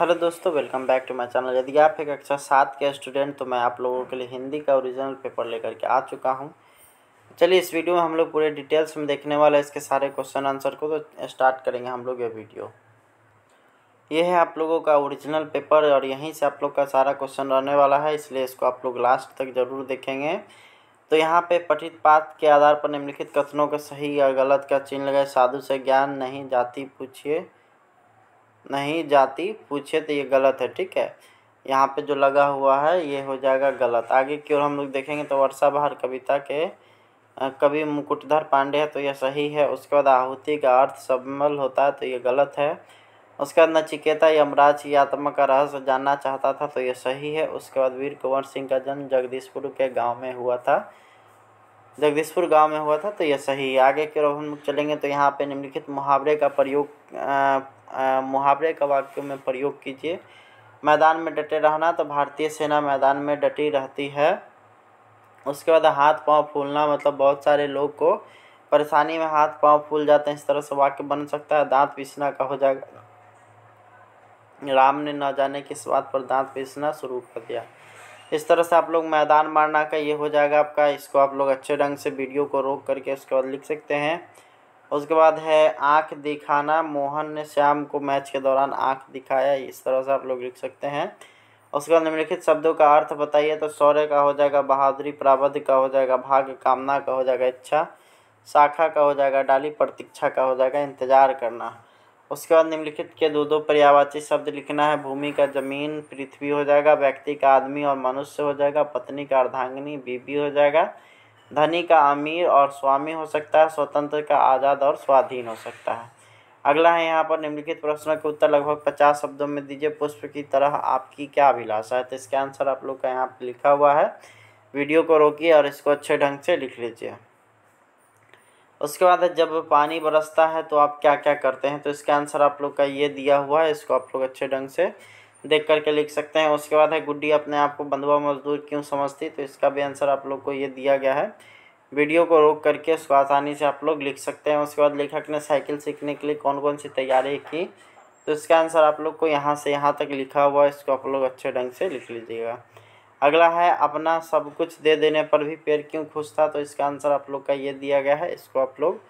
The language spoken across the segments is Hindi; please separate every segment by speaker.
Speaker 1: हेलो दोस्तों welcome back to my channel यदि आप एक कक्षा अच्छा सात के स्टूडेंट तो मैं आप लोगों के लिए हिंदी का ओरिजिनल पेपर लेकर के आ चुका हूं चलिए इस वीडियो में हम लोग पूरे डिटेल्स में देखने वाला है इसके सारे क्वेश्चन आंसर को तो स्टार्ट करेंगे हम लोग ये वीडियो ये है आप लोगों का ओरिजिनल पेपर और यहीं से आप लोग का सारा क्वेश्चन रहने वाला है इसलिए इसको आप लोग लास्ट तक ज़रूर देखेंगे तो यहाँ पे पठित पात के आधार पर निम्नलिखित कथनों का सही या गलत का चिन्ह लगाए साधु से ज्ञान नहीं जाति पूछिए नहीं जाती पूछे तो ये गलत है ठीक है यहाँ पे जो लगा हुआ है ये हो जाएगा गलत आगे की ओर हम लोग देखेंगे तो वर्षा बहार कविता के कवि मुकुटधर पांडे है तो यह सही है उसके बाद आहुति का अर्थ सबमल होता है तो ये गलत है उसके बाद नचिकेता यमराज की आत्मा का रहस्य जानना चाहता था तो ये सही है उसके बाद वीर कुंवर सिंह का जन्म जगदीशपुर के गांव में हुआ था जगदीशपुर गांव में हुआ था तो यह सही है आगे की ओर हम चलेंगे तो यहाँ पे निम्नलिखित मुहावरे का प्रयोग मुहावरे का वाक्य में प्रयोग कीजिए मैदान में डटे रहना तो भारतीय सेना मैदान में डटी रहती है उसके बाद हाथ पांव फूलना मतलब बहुत सारे लोग को परेशानी में हाथ पांव फूल जाते हैं इस तरह से वाक्य बन सकता है दांत पीसना का हो जाएगा राम ने न जाने किस बात पर दांत पीसना शुरू कर दिया इस तरह से आप लोग मैदान मारना का ये हो जाएगा आपका इसको आप लोग अच्छे ढंग से वीडियो को रोक करके उसके बाद लिख सकते हैं उसके बाद है आँख दिखाना मोहन ने श्याम को मैच के दौरान आँख दिखाया इस तरह से आप लोग लिख सकते हैं उसके बाद निम्नलिखित शब्दों का अर्थ बताइए तो शौर्य का हो जाएगा बहादुरी प्राबद्ध का हो जाएगा भाग्य कामना का हो जाएगा इच्छा शाखा का हो जाएगा डाली प्रतीक्षा का हो जाएगा इंतजार करना उसके बाद निम्नलिखित के दो दो पर्यावाची शब्द लिखना है भूमि का जमीन पृथ्वी हो जाएगा व्यक्ति का आदमी और मनुष्य हो जाएगा पत्नी का अर्धांगिनी बीबी हो जाएगा धनी का अमीर और स्वामी हो सकता है स्वतंत्र का आज़ाद और स्वाधीन हो सकता है अगला है यहाँ पर निम्नलिखित प्रश्नों के उत्तर लगभग पचास शब्दों में दीजिए पुष्प की तरह आपकी क्या अभिलाषा है तो इसका आंसर आप लोग का यहाँ पर लिखा हुआ है वीडियो को रोकिए और इसको अच्छे ढंग से लिख लीजिए उसके बाद जब पानी बरसता है तो आप क्या क्या करते हैं तो इसका आंसर आप लोग का ये दिया हुआ है इसको आप लोग अच्छे ढंग से देख करके लिख सकते हैं उसके बाद है गुड्डी अपने आप को बंधुआ मजदूर क्यों समझती तो इसका भी आंसर आप लोग को ये दिया गया है वीडियो को रोक करके उसको आसानी से आप लोग लिख सकते हैं उसके बाद लेखक ने साइकिल सीखने के लिए कौन कौन सी तैयारी की तो इसका आंसर आप लोग को यहाँ से यहाँ तक लिखा हुआ है इसको आप लोग अच्छे ढंग से लिख लीजिएगा अगला है अपना सब कुछ दे देने पर भी पेड़ क्यों खुश था तो इसका आंसर आप लोग का ये दिया गया है इसको आप लोग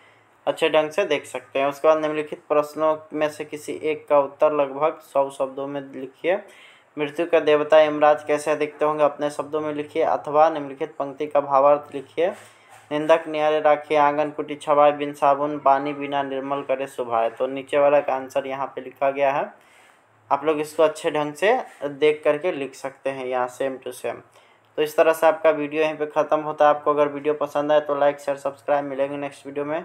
Speaker 1: अच्छे ढंग से देख सकते हैं उसके बाद निम्नलिखित प्रश्नों में से किसी एक का उत्तर लगभग सौ शब्दों में लिखिए मृत्यु का देवता यमराज कैसे दिखते होंगे अपने शब्दों में लिखिए अथवा निम्नलिखित पंक्ति का भावार्थ लिखिए निंदक न्यारे राखिए आंगन कुटी छवाए बिन साबुन पानी बिना निर्मल करे सुभाए तो नीचे वाला का आंसर यहाँ पे लिखा गया है आप लोग इसको अच्छे ढंग से देख करके लिख सकते हैं यहाँ सेम टू सेम तो इस तरह से आपका वीडियो यहीं पे ख़त्म होता है आपको अगर वीडियो पसंद आए तो लाइक शेयर सब्सक्राइब मिलेंगे नेक्स्ट वीडियो में